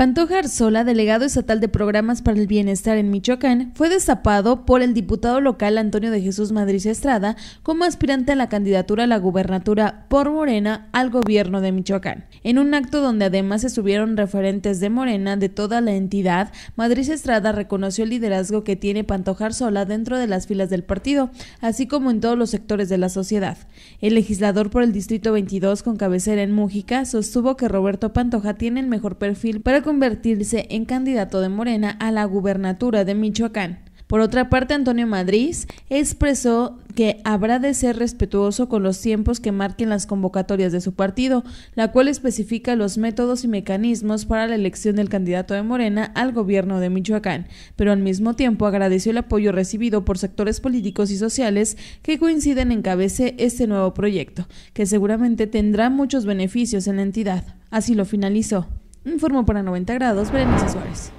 Pantoja Arzola, delegado estatal de programas para el bienestar en Michoacán, fue destapado por el diputado local Antonio de Jesús Madrid Estrada como aspirante a la candidatura a la gubernatura por Morena al gobierno de Michoacán. En un acto donde además se subieron referentes de Morena de toda la entidad, Madrid Estrada reconoció el liderazgo que tiene Pantoja Arzola dentro de las filas del partido, así como en todos los sectores de la sociedad. El legislador por el Distrito 22 con cabecera en Mújica sostuvo que Roberto Pantoja tiene el mejor perfil para convertirse en candidato de Morena a la gubernatura de Michoacán. Por otra parte, Antonio Madrid expresó que habrá de ser respetuoso con los tiempos que marquen las convocatorias de su partido, la cual especifica los métodos y mecanismos para la elección del candidato de Morena al gobierno de Michoacán, pero al mismo tiempo agradeció el apoyo recibido por sectores políticos y sociales que coinciden en cabece este nuevo proyecto, que seguramente tendrá muchos beneficios en la entidad. Así lo finalizó. Informó para 90 grados Berenice Suárez.